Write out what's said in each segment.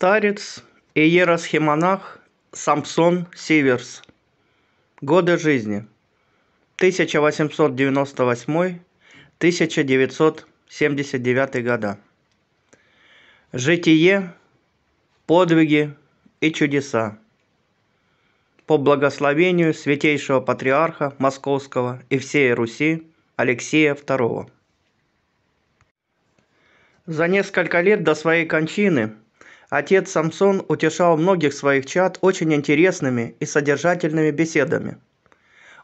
Старец и еросхимонах Самсон Сиверс. Годы жизни. 1898-1979 года. Житие, подвиги и чудеса. По благословению святейшего патриарха Московского и всей Руси Алексея II. За несколько лет до своей кончины – Отец Самсон утешал многих своих чад очень интересными и содержательными беседами.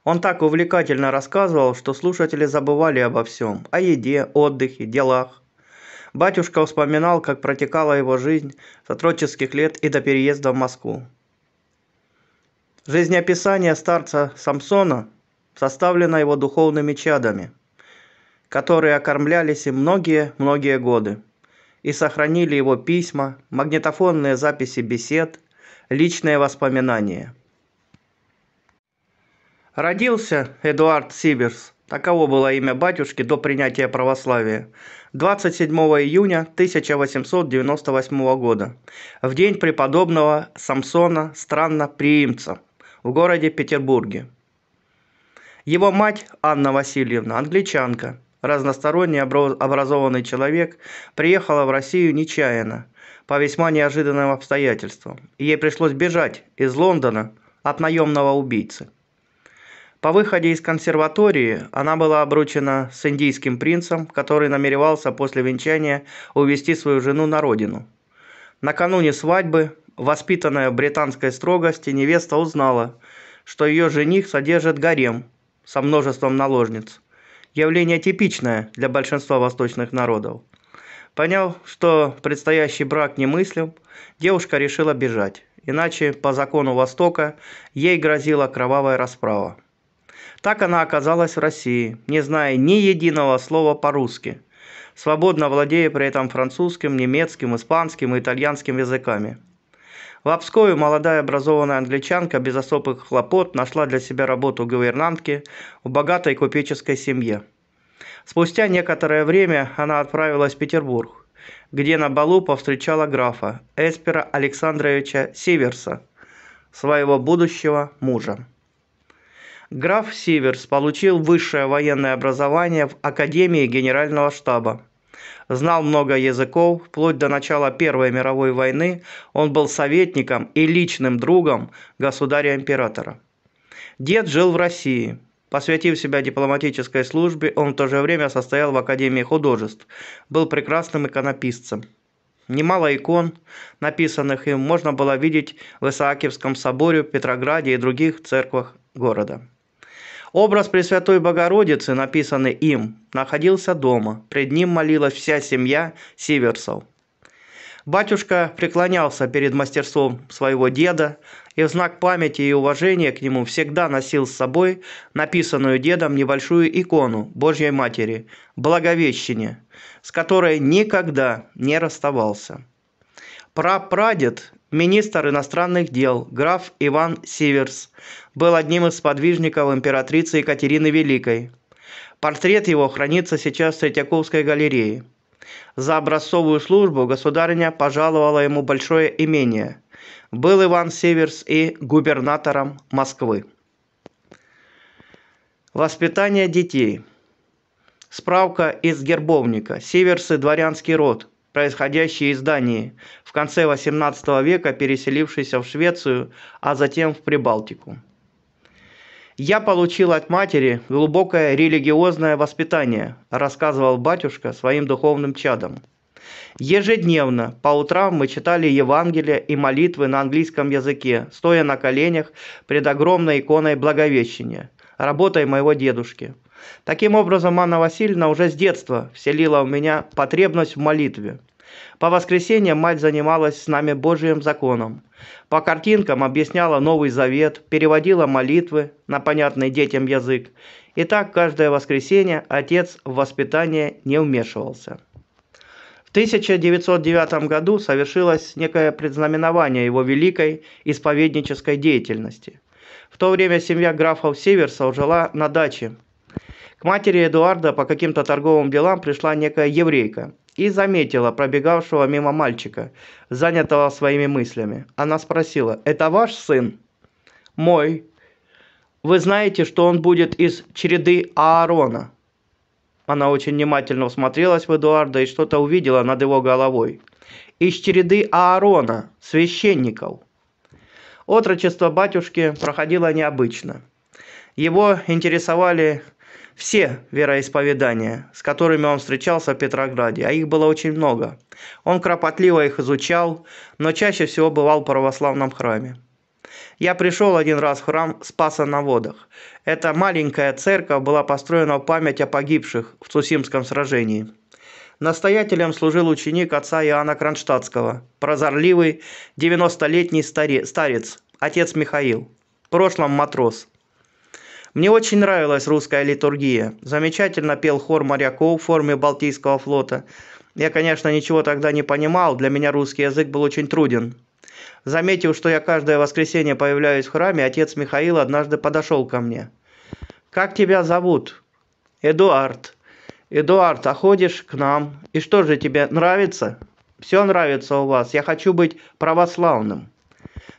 Он так увлекательно рассказывал, что слушатели забывали обо всем – о еде, отдыхе, делах. Батюшка вспоминал, как протекала его жизнь с отроческих лет и до переезда в Москву. Жизнеописание старца Самсона составлено его духовными чадами, которые окормлялись им многие-многие годы и сохранили его письма, магнитофонные записи бесед, личные воспоминания. Родился Эдуард Сиберс, таково было имя батюшки до принятия православия, 27 июня 1898 года, в день преподобного Самсона Странноприимца, в городе Петербурге. Его мать Анна Васильевна, англичанка, разносторонне образованный человек, приехала в Россию нечаянно, по весьма неожиданным обстоятельствам, ей пришлось бежать из Лондона от наемного убийцы. По выходе из консерватории она была обручена с индийским принцем, который намеревался после венчания увезти свою жену на родину. Накануне свадьбы, воспитанная в британской строгости, невеста узнала, что ее жених содержит гарем со множеством наложниц – явление типичное для большинства восточных народов. Поняв, что предстоящий брак немыслим, девушка решила бежать, иначе по закону Востока ей грозила кровавая расправа. Так она оказалась в России, не зная ни единого слова по-русски, свободно владея при этом французским, немецким, испанским и итальянским языками – в Обскове молодая образованная англичанка без особых хлопот нашла для себя работу гувернантки в богатой купеческой семье. Спустя некоторое время она отправилась в Петербург, где на балу повстречала графа Эспера Александровича Сиверса, своего будущего мужа. Граф Сиверс получил высшее военное образование в Академии Генерального штаба – знал много языков, вплоть до начала Первой мировой войны он был советником и личным другом государя-императора. Дед жил в России. Посвятив себя дипломатической службе, он в то же время состоял в Академии художеств, был прекрасным иконописцем. Немало икон, написанных им, можно было видеть в Исаакиевском соборе, Петрограде и других церквах города. Образ Пресвятой Богородицы, написанный им, находился дома. Пред ним молилась вся семья Сиверсов. Батюшка преклонялся перед мастерством своего деда и в знак памяти и уважения к нему всегда носил с собой написанную дедом небольшую икону Божьей Матери «Благовещение», с которой никогда не расставался. Прапрадед Министр иностранных дел граф Иван Сиверс был одним из подвижников императрицы Екатерины Великой. Портрет его хранится сейчас в Третьяковской галерее. За образцовую службу государыня пожаловала ему большое имение. Был Иван Северс и губернатором Москвы. Воспитание детей. Справка из гербовника. Северсы – дворянский род происходящие из Дании, в конце XVIII века переселившийся в Швецию, а затем в Прибалтику. «Я получил от матери глубокое религиозное воспитание», – рассказывал батюшка своим духовным чадом. Ежедневно по утрам мы читали Евангелие и молитвы на английском языке, стоя на коленях пред огромной иконой Благовещения, работой моего дедушки. Таким образом, Анна Васильевна уже с детства вселила в меня потребность в молитве – по воскресеньям мать занималась с нами Божьим законом. По картинкам объясняла Новый Завет, переводила молитвы на понятный детям язык. И так каждое воскресенье отец в воспитание не вмешивался. В 1909 году совершилось некое предзнаменование его великой исповеднической деятельности. В то время семья графов Северсов жила на даче. К матери Эдуарда по каким-то торговым делам пришла некая еврейка – и заметила пробегавшего мимо мальчика, занятого своими мыслями. Она спросила, «Это ваш сын?» «Мой». «Вы знаете, что он будет из череды Аарона?» Она очень внимательно всмотрелась в Эдуарда и что-то увидела над его головой. «Из череды Аарона, священников». Отрочество батюшки проходило необычно. Его интересовали все вероисповедания, с которыми он встречался в Петрограде, а их было очень много. Он кропотливо их изучал, но чаще всего бывал в православном храме. Я пришел один раз в храм Спаса на водах. Эта маленькая церковь была построена в память о погибших в Цусимском сражении. Настоятелем служил ученик отца Иоанна Кронштадтского, прозорливый 90-летний старец, отец Михаил, в прошлом матрос – мне очень нравилась русская литургия. Замечательно пел хор моряков в форме Балтийского флота. Я, конечно, ничего тогда не понимал, для меня русский язык был очень труден. Заметив, что я каждое воскресенье появляюсь в храме, отец Михаил однажды подошел ко мне. «Как тебя зовут?» «Эдуард». «Эдуард, а ходишь к нам? И что же тебе, нравится?» «Все нравится у вас. Я хочу быть православным».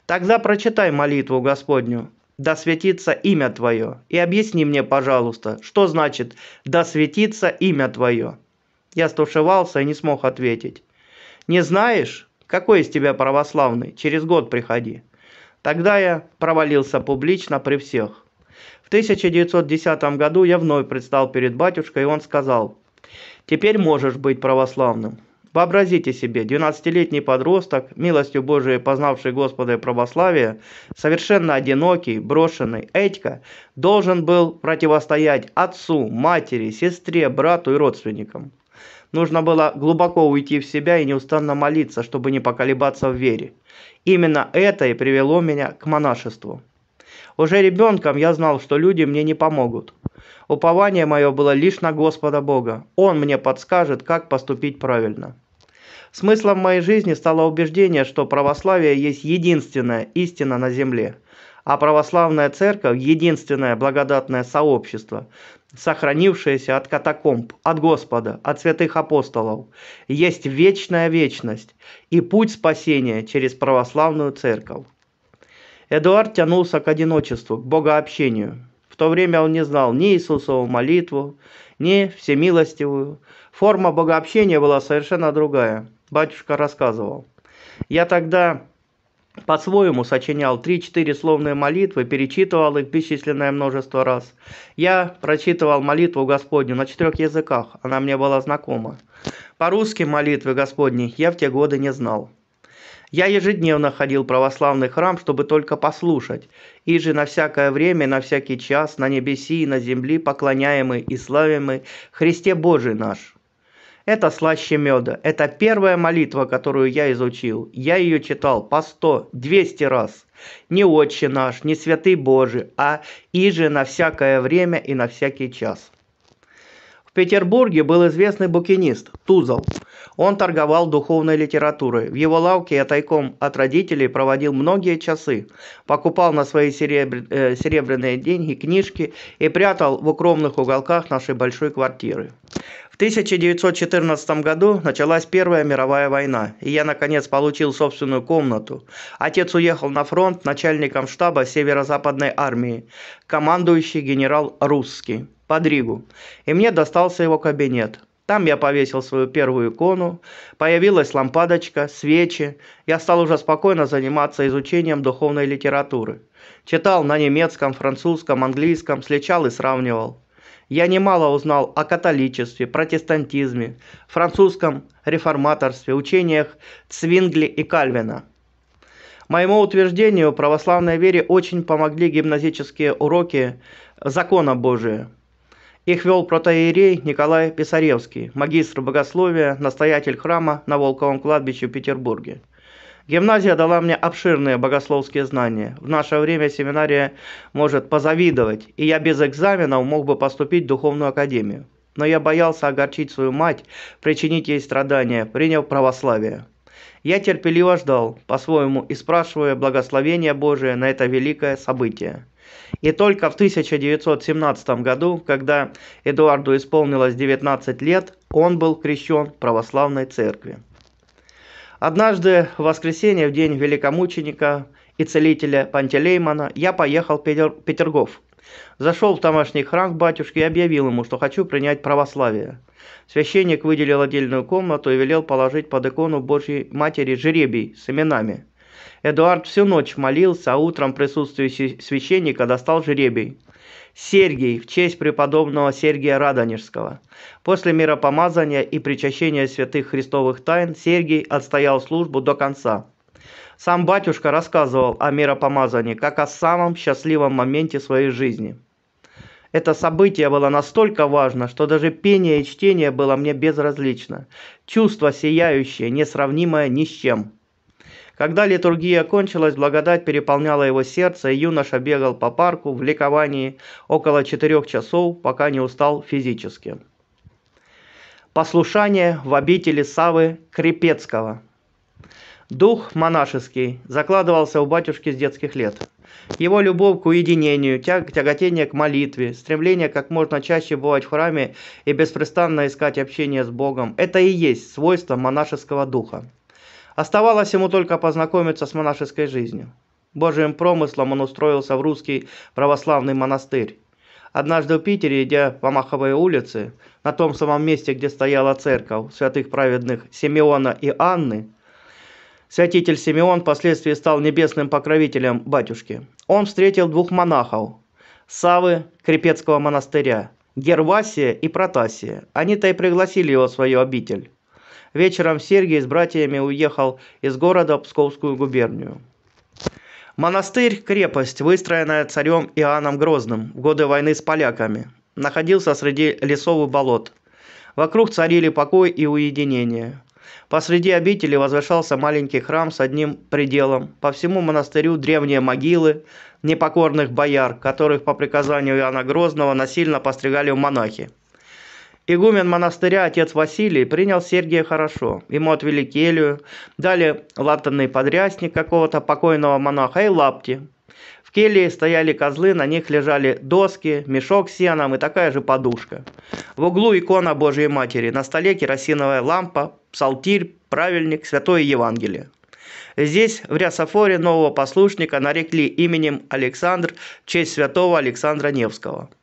«Тогда прочитай молитву Господню да светится имя Твое. И объясни мне, пожалуйста, что значит «да светится имя Твое». Я стушевался и не смог ответить. «Не знаешь? Какой из тебя православный? Через год приходи». Тогда я провалился публично при всех. В 1910 году я вновь предстал перед батюшкой, и он сказал, «Теперь можешь быть православным. Вообразите себе, 12-летний подросток, милостью Божией познавший Господа и православие, совершенно одинокий, брошенный Этька, должен был противостоять отцу, матери, сестре, брату и родственникам. Нужно было глубоко уйти в себя и неустанно молиться, чтобы не поколебаться в вере. Именно это и привело меня к монашеству. Уже ребенком я знал, что люди мне не помогут. Упование мое было лишь на Господа Бога. Он мне подскажет, как поступить правильно. Смыслом моей жизни стало убеждение, что православие есть единственная истина на земле, а православная церковь – единственное благодатное сообщество, сохранившееся от катакомб, от Господа, от святых апостолов. Есть вечная вечность и путь спасения через православную церковь. Эдуард тянулся к одиночеству, к богообщению. В то время он не знал ни Иисусову молитву, ни всемилостивую. Форма богообщения была совершенно другая – батюшка рассказывал. Я тогда по-своему сочинял 3-4 словные молитвы, перечитывал их бесчисленное множество раз. Я прочитывал молитву Господню на четырех языках, она мне была знакома. По-русски молитвы Господней я в те годы не знал. Я ежедневно ходил в православный храм, чтобы только послушать. И же на всякое время, на всякий час, на небеси и на земле поклоняемый и славимый Христе Божий наш, это слаще меда. Это первая молитва, которую я изучил. Я ее читал по 100, 200 раз. Не «Отче наш», не «Святый Божий», а «Иже на всякое время и на всякий час». Петербурге был известный букинист Тузол. Он торговал духовной литературой. В его лавке я тайком от родителей проводил многие часы, покупал на свои серебр... Э, серебряные деньги книжки и прятал в укромных уголках нашей большой квартиры. В 1914 году началась Первая мировая война, и я наконец получил собственную комнату. Отец уехал на фронт начальником штаба Северо-Западной армии, командующий генерал Русский под Ригу, и мне достался его кабинет. Там я повесил свою первую икону, появилась лампадочка, свечи. Я стал уже спокойно заниматься изучением духовной литературы. Читал на немецком, французском, английском, сличал и сравнивал. Я немало узнал о католичестве, протестантизме, французском реформаторстве, учениях Цвингли и Кальвина. Моему утверждению православной вере очень помогли гимназические уроки закона Божия – их вел протоиерей Николай Писаревский, магистр богословия, настоятель храма на Волковом кладбище в Петербурге. Гимназия дала мне обширные богословские знания. В наше время семинария может позавидовать, и я без экзаменов мог бы поступить в духовную академию. Но я боялся огорчить свою мать, причинить ей страдания, приняв православие. Я терпеливо ждал, по-своему и спрашивая благословения Божие на это великое событие. И только в 1917 году, когда Эдуарду исполнилось 19 лет, он был крещен в православной церкви. Однажды в воскресенье, в день великомученика и целителя Пантелеймона, я поехал в Петер... Петергоф. Зашел в домашний храм к батюшке и объявил ему, что хочу принять православие. Священник выделил отдельную комнату и велел положить под икону Божьей Матери жеребий с именами – Эдуард всю ночь молился, а утром присутствующий священника достал жеребий. Сергий в честь преподобного Сергия Радонежского. После миропомазания и причащения святых христовых тайн Сергий отстоял службу до конца. Сам батюшка рассказывал о миропомазании как о самом счастливом моменте своей жизни. Это событие было настолько важно, что даже пение и чтение было мне безразлично. Чувство сияющее, несравнимое ни с чем – когда литургия кончилась, благодать переполняла его сердце, и юноша бегал по парку в ликовании около четырех часов, пока не устал физически. Послушание в обители Савы Крепецкого. Дух монашеский закладывался у батюшки с детских лет. Его любовь к уединению, тяготение к молитве, стремление как можно чаще бывать в храме и беспрестанно искать общение с Богом – это и есть свойство монашеского духа. Оставалось ему только познакомиться с монашеской жизнью. Божьим промыслом он устроился в русский православный монастырь. Однажды в Питере, идя по Маховой улице, на том самом месте, где стояла церковь святых праведных Симеона и Анны, святитель Симеон впоследствии стал небесным покровителем батюшки. Он встретил двух монахов – Савы Крепецкого монастыря, Гервасия и Протасия. Они-то и пригласили его в свою обитель. Вечером Сергий с братьями уехал из города в Псковскую губернию. Монастырь-крепость, выстроенная царем Иоанном Грозным в годы войны с поляками, находился среди лесов и болот. Вокруг царили покой и уединение. Посреди обители возвышался маленький храм с одним пределом. По всему монастырю древние могилы непокорных бояр, которых по приказанию Иоанна Грозного насильно постригали в монахи. Игумен монастыря, отец Василий, принял Сергия хорошо. Ему отвели келью, дали латанный подрясник какого-то покойного монаха и лапти. В келье стояли козлы, на них лежали доски, мешок с сеном и такая же подушка. В углу икона Божьей Матери, на столе керосиновая лампа, псалтирь, правильник, святое Евангелие. Здесь, в Рясофоре, нового послушника нарекли именем Александр в честь святого Александра Невского –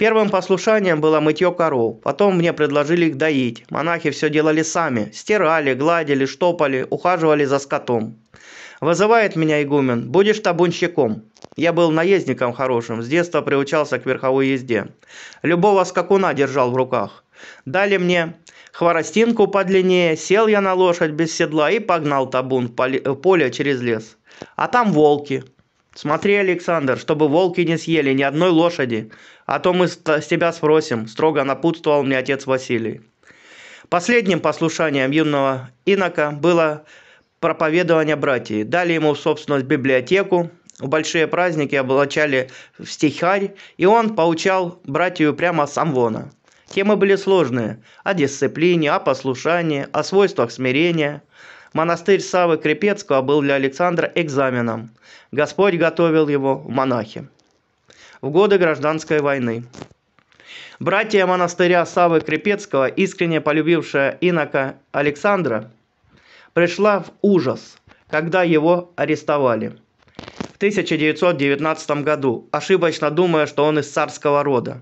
Первым послушанием было мытье коров. Потом мне предложили их доить. Монахи все делали сами. Стирали, гладили, штопали, ухаживали за скотом. Вызывает меня игумен. Будешь табунщиком. Я был наездником хорошим. С детства приучался к верховой езде. Любого скакуна держал в руках. Дали мне хворостинку подлиннее. Сел я на лошадь без седла и погнал табун в поле через лес. А там волки смотри александр чтобы волки не съели ни одной лошади а то мы с тебя спросим строго напутствовал мне отец василий последним послушанием юного инока было проповедование братьев дали ему в собственность библиотеку в большие праздники облачали в стихарь, и он поучал братью прямо с Амвона. Темы были сложные – о дисциплине, о послушании, о свойствах смирения. Монастырь Савы Крепецкого был для Александра экзаменом. Господь готовил его в монахи. В годы гражданской войны. Братья монастыря Савы Крепецкого, искренне полюбившая инока Александра, пришла в ужас, когда его арестовали. В 1919 году, ошибочно думая, что он из царского рода.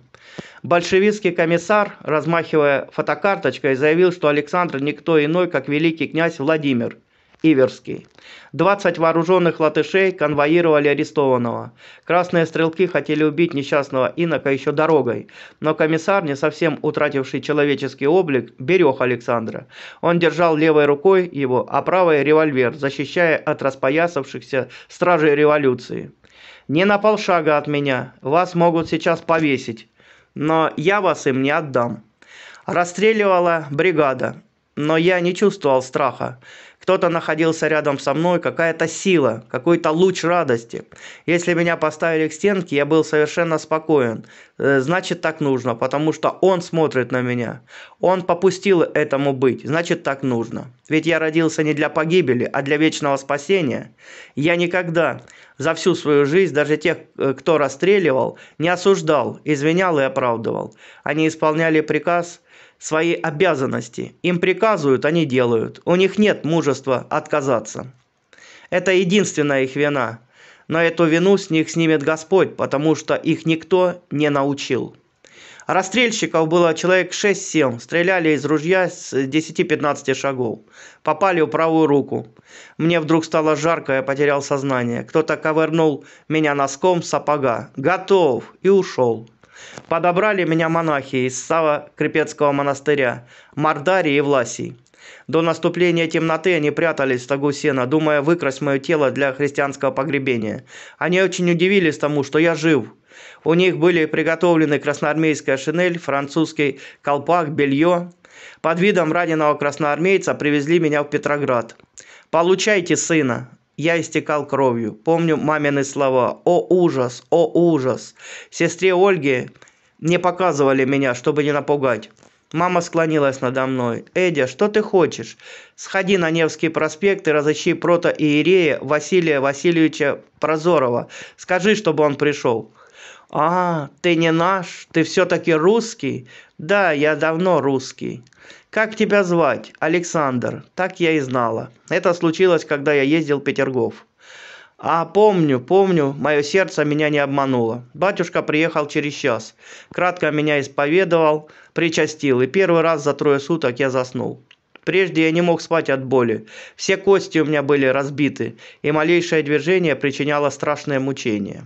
Большевистский комиссар, размахивая фотокарточкой, заявил, что Александр никто иной, как великий князь Владимир Иверский. 20 вооруженных латышей конвоировали арестованного. Красные стрелки хотели убить несчастного инока еще дорогой, но комиссар, не совсем утративший человеческий облик, берег Александра. Он держал левой рукой его, а правой – револьвер, защищая от распоясавшихся стражей революции. «Не на полшага от меня, вас могут сейчас повесить», но я вас им не отдам. Расстреливала бригада, но я не чувствовал страха кто-то находился рядом со мной, какая-то сила, какой-то луч радости. Если меня поставили к стенке, я был совершенно спокоен. Э, значит, так нужно, потому что он смотрит на меня. Он попустил этому быть, значит, так нужно. Ведь я родился не для погибели, а для вечного спасения. Я никогда за всю свою жизнь даже тех, э, кто расстреливал, не осуждал, извинял и оправдывал. Они исполняли приказ – свои обязанности. Им приказывают, они делают. У них нет мужества отказаться. Это единственная их вина. Но эту вину с них снимет Господь, потому что их никто не научил. Расстрельщиков было человек 6-7, стреляли из ружья с 10-15 шагов. Попали в правую руку. Мне вдруг стало жарко, я потерял сознание. Кто-то ковырнул меня носком сапога. Готов! И ушел. Подобрали меня монахи из Сава Крепецкого монастыря, Мордарий и Власий. До наступления темноты они прятались в стогу сена, думая выкрасть мое тело для христианского погребения. Они очень удивились тому, что я жив. У них были приготовлены красноармейская шинель, французский колпак, белье. Под видом раненого красноармейца привезли меня в Петроград. «Получайте сына я истекал кровью. Помню мамины слова «О ужас! О ужас!». Сестре Ольге не показывали меня, чтобы не напугать. Мама склонилась надо мной. «Эдя, что ты хочешь? Сходи на Невский проспект и разыщи протоиерея Василия Васильевича Прозорова. Скажи, чтобы он пришел». «А, ты не наш? Ты все-таки русский?» «Да, я давно русский». Как тебя звать? Александр. Так я и знала. Это случилось, когда я ездил в Петергоф. А помню, помню, мое сердце меня не обмануло. Батюшка приехал через час. Кратко меня исповедовал, причастил, и первый раз за трое суток я заснул. Прежде я не мог спать от боли. Все кости у меня были разбиты, и малейшее движение причиняло страшное мучение.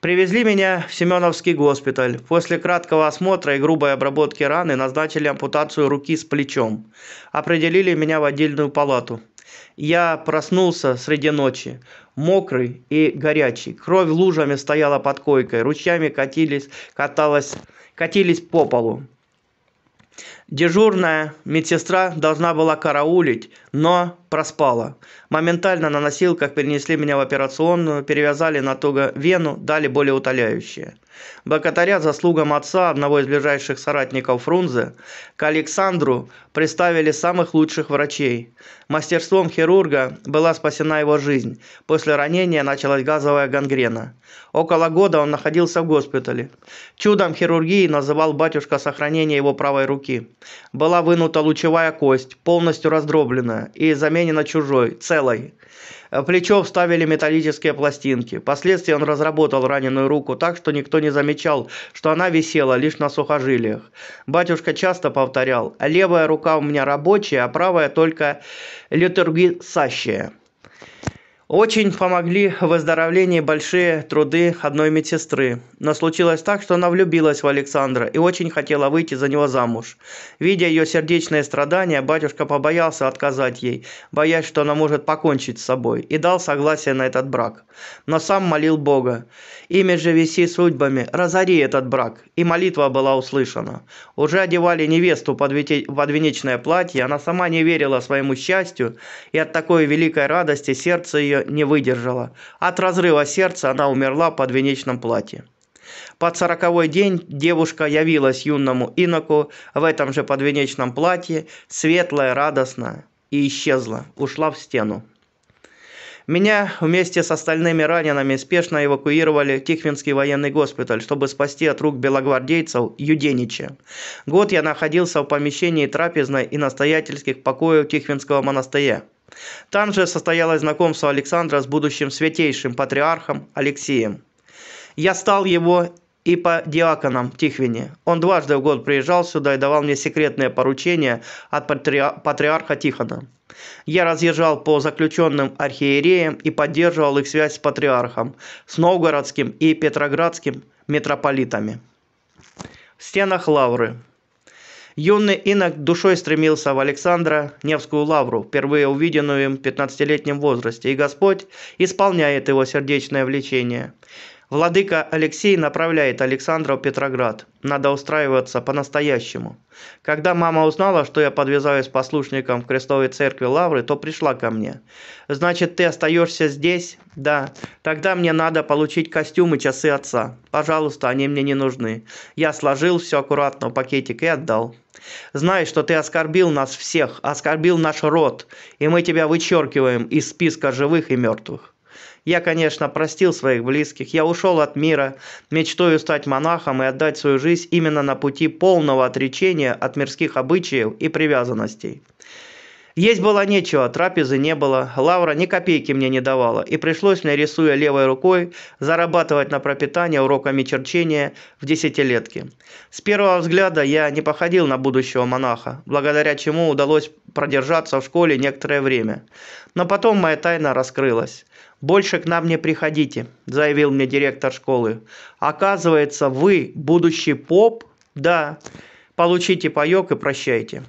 Привезли меня в Семеновский госпиталь. После краткого осмотра и грубой обработки раны назначили ампутацию руки с плечом. Определили меня в отдельную палату. Я проснулся среди ночи, мокрый и горячий. Кровь лужами стояла под койкой, ручьями катились, каталась, катились по полу. Дежурная медсестра должна была караулить, но проспала. Моментально на носилках перенесли меня в операционную, перевязали на туго вену, дали более болеутоляющее. Благодаря заслугам отца, одного из ближайших соратников Фрунзе, к Александру приставили самых лучших врачей. Мастерством хирурга была спасена его жизнь. После ранения началась газовая гангрена. Около года он находился в госпитале. Чудом хирургии называл батюшка сохранение его правой руки. Была вынута лучевая кость, полностью раздробленная. И и на чужой, целой. Э, плечо вставили металлические пластинки. Впоследствии он разработал раненую руку так, что никто не замечал, что она висела лишь на сухожилиях. Батюшка часто повторял «Левая рука у меня рабочая, а правая только литургисащая». Очень помогли в выздоровлении большие труды одной медсестры. Но случилось так, что она влюбилась в Александра и очень хотела выйти за него замуж. Видя ее сердечные страдания, батюшка побоялся отказать ей, боясь, что она может покончить с собой, и дал согласие на этот брак. Но сам молил Бога. «Имя же виси судьбами, разори этот брак». И молитва была услышана. Уже одевали невесту в подвенечное платье, она сама не верила своему счастью, и от такой великой радости сердце ее не, не выдержала. От разрыва сердца она умерла в подвенечном платье. Под сороковой день девушка явилась юному иноку в этом же подвенечном платье, светлая, радостная, и исчезла, ушла в стену. Меня вместе с остальными ранеными спешно эвакуировали в Тихвинский военный госпиталь, чтобы спасти от рук белогвардейцев Юденича. Год я находился в помещении трапезной и настоятельских покоев Тихвинского монастыря. Там же состоялось знакомство Александра с будущим святейшим патриархом Алексеем. Я стал его и по диаконам Тихвине. Он дважды в год приезжал сюда и давал мне секретные поручения от патриарха Тихона. Я разъезжал по заключенным архиереям и поддерживал их связь с патриархом, с новгородским и петроградским митрополитами. В стенах Лавры Юный инок душой стремился в Александра Невскую лавру, впервые увиденную им в 15-летнем возрасте, и Господь исполняет его сердечное влечение. Владыка Алексей направляет Александра в Петроград. Надо устраиваться по-настоящему. Когда мама узнала, что я подвязаюсь послушником в Крестовой Церкви Лавры, то пришла ко мне. «Значит, ты остаешься здесь?» «Да. Тогда мне надо получить костюм и часы отца. Пожалуйста, они мне не нужны. Я сложил все аккуратно в пакетик и отдал». Знай, что ты оскорбил нас всех, оскорбил наш род, и мы тебя вычеркиваем из списка живых и мертвых. Я, конечно, простил своих близких, я ушел от мира, мечтою стать монахом и отдать свою жизнь именно на пути полного отречения от мирских обычаев и привязанностей. Есть было нечего, трапезы не было, Лавра ни копейки мне не давала, и пришлось мне, рисуя левой рукой, зарабатывать на пропитание уроками черчения в десятилетке. С первого взгляда я не походил на будущего монаха, благодаря чему удалось продержаться в школе некоторое время. Но потом моя тайна раскрылась. «Больше к нам не приходите», – заявил мне директор школы. «Оказывается, вы будущий поп? Да. Получите паёк и прощайте».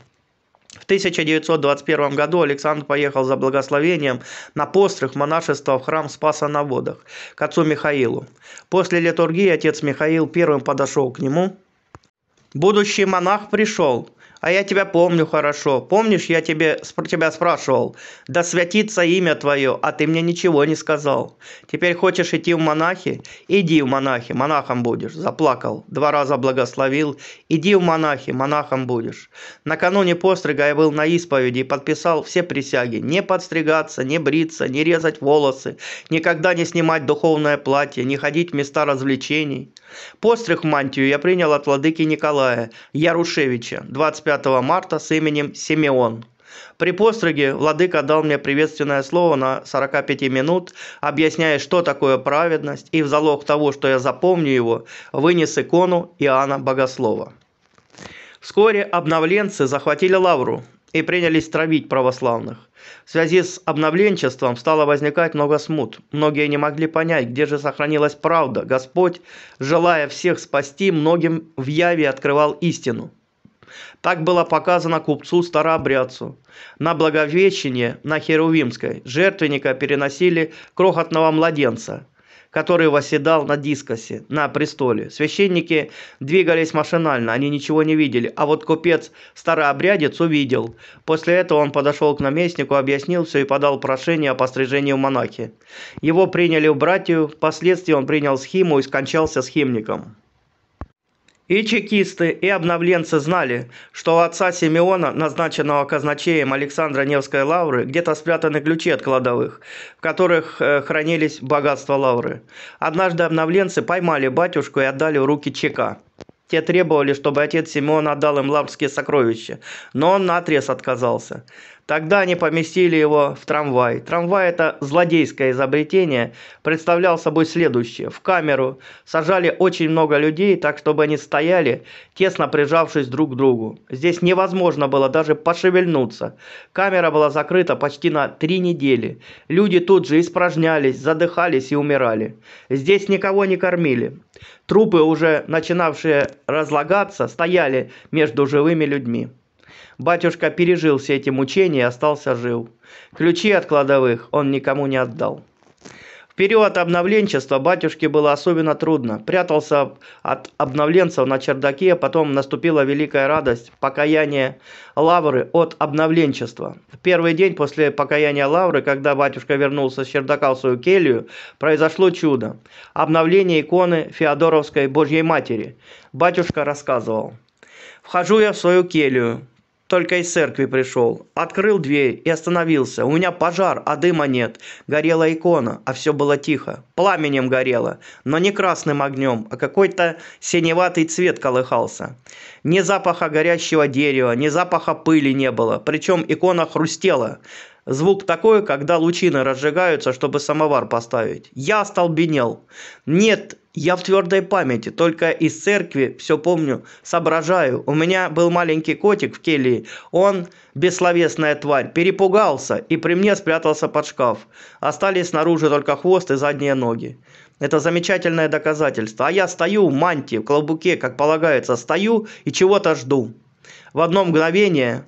В 1921 году Александр поехал за благословением на пострых монашества в храм Спаса на водах к отцу Михаилу. После литургии отец Михаил первым подошел к нему. «Будущий монах пришел», а я тебя помню хорошо. Помнишь, я тебе, спр- тебя спрашивал, да святится имя твое, а ты мне ничего не сказал. Теперь хочешь идти в монахи? Иди в монахи, монахом будешь. Заплакал, два раза благословил. Иди в монахи, монахом будешь. Накануне пострига я был на исповеди и подписал все присяги. Не подстригаться, не бриться, не резать волосы, никогда не снимать духовное платье, не ходить в места развлечений. Постриг мантию я принял от владыки Николая Ярушевича, 25 25 марта с именем Симеон. При постриге владыка дал мне приветственное слово на 45 минут, объясняя, что такое праведность, и в залог того, что я запомню его, вынес икону Иоанна Богослова. Вскоре обновленцы захватили лавру и принялись травить православных. В связи с обновленчеством стало возникать много смут. Многие не могли понять, где же сохранилась правда. Господь, желая всех спасти, многим в яве открывал истину. Так было показано купцу-старообрядцу. На Благовещение, на Херувимской, жертвенника переносили крохотного младенца – который восседал на дискосе, на престоле. Священники двигались машинально, они ничего не видели. А вот купец старообрядец увидел. После этого он подошел к наместнику, объяснил все и подал прошение о пострижении в монахи. Его приняли в братью, впоследствии он принял схиму и скончался схимником. И чекисты, и обновленцы знали, что у отца Симеона, назначенного казначеем Александра Невской лавры, где-то спрятаны ключи от кладовых, в которых э, хранились богатства лавры. Однажды обновленцы поймали батюшку и отдали в руки чека. Те требовали, чтобы отец Симеон отдал им лаврские сокровища, но он наотрез отказался. Тогда они поместили его в трамвай. Трамвай – это злодейское изобретение, представлял собой следующее. В камеру сажали очень много людей, так чтобы они стояли, тесно прижавшись друг к другу. Здесь невозможно было даже пошевельнуться. Камера была закрыта почти на три недели. Люди тут же испражнялись, задыхались и умирали. Здесь никого не кормили. Трупы, уже начинавшие разлагаться, стояли между живыми людьми. Батюшка пережил все эти мучения и остался жив. Ключи от кладовых он никому не отдал. В период обновленчества батюшке было особенно трудно. Прятался от обновленцев на чердаке, а потом наступила великая радость, покаяние лавры от обновленчества. В первый день после покаяния лавры, когда батюшка вернулся с чердака в свою келью, произошло чудо. Обновление иконы Феодоровской Божьей Матери. Батюшка рассказывал. «Вхожу я в свою келью, только из церкви пришел. Открыл дверь и остановился. У меня пожар, а дыма нет. Горела икона, а все было тихо. Пламенем горело, но не красным огнем, а какой-то синеватый цвет колыхался. Ни запаха горящего дерева, ни запаха пыли не было. Причем икона хрустела. Звук такой, когда лучины разжигаются, чтобы самовар поставить. Я остолбенел. Нет я в твердой памяти, только из церкви все помню, соображаю. У меня был маленький котик в келье, он, бессловесная тварь, перепугался и при мне спрятался под шкаф. Остались снаружи только хвост и задние ноги. Это замечательное доказательство. А я стою в мантии, в клобуке, как полагается, стою и чего-то жду. В одно мгновение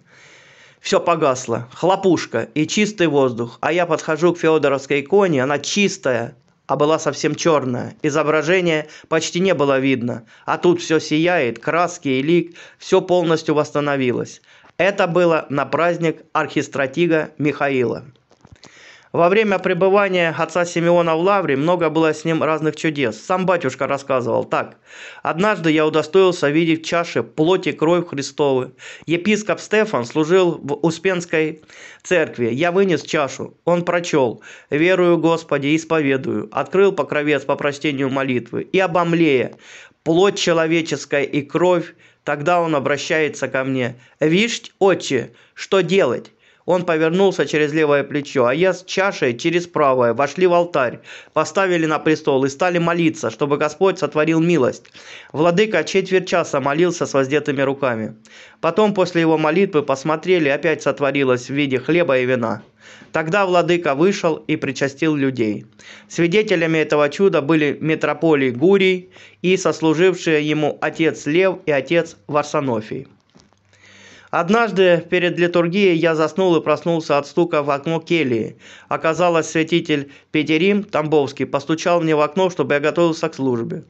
все погасло. Хлопушка и чистый воздух. А я подхожу к Феодоровской иконе, она чистая, а была совсем черная. Изображение почти не было видно, а тут все сияет, краски и лик, все полностью восстановилось. Это было на праздник архистратига Михаила. Во время пребывания отца Симеона в Лавре много было с ним разных чудес. Сам батюшка рассказывал так. «Однажды я удостоился видеть в чаше плоти и кровь Христовы. Епископ Стефан служил в Успенской церкви. Я вынес чашу. Он прочел. «Верую Господи, исповедую». Открыл покровец по прочтению молитвы. И обомлея. Плоть человеческая и кровь. Тогда он обращается ко мне. «Вишь, отче, что делать?» Он повернулся через левое плечо, а я с чашей через правое. Вошли в алтарь, поставили на престол и стали молиться, чтобы Господь сотворил милость. Владыка четверть часа молился с воздетыми руками. Потом после его молитвы посмотрели, опять сотворилось в виде хлеба и вина. Тогда владыка вышел и причастил людей. Свидетелями этого чуда были митрополий Гурий и сослужившие ему отец Лев и отец Варсонофий. Однажды перед литургией я заснул и проснулся от стука в окно келии. Оказалось, святитель Петерим Тамбовский постучал мне в окно, чтобы я готовился к службе.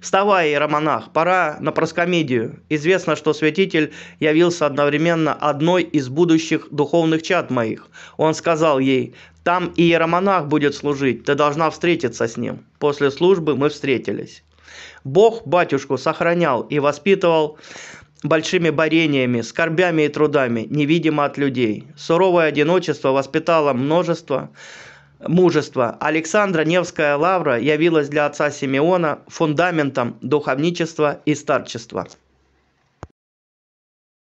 «Вставай, иеромонах, пора на проскомедию». Известно, что святитель явился одновременно одной из будущих духовных чад моих. Он сказал ей, «Там и иеромонах будет служить, ты должна встретиться с ним». После службы мы встретились. Бог батюшку сохранял и воспитывал большими борениями, скорбями и трудами, невидимо от людей. Суровое одиночество воспитало множество мужества. Александра Невская лавра явилась для отца Симеона фундаментом духовничества и старчества.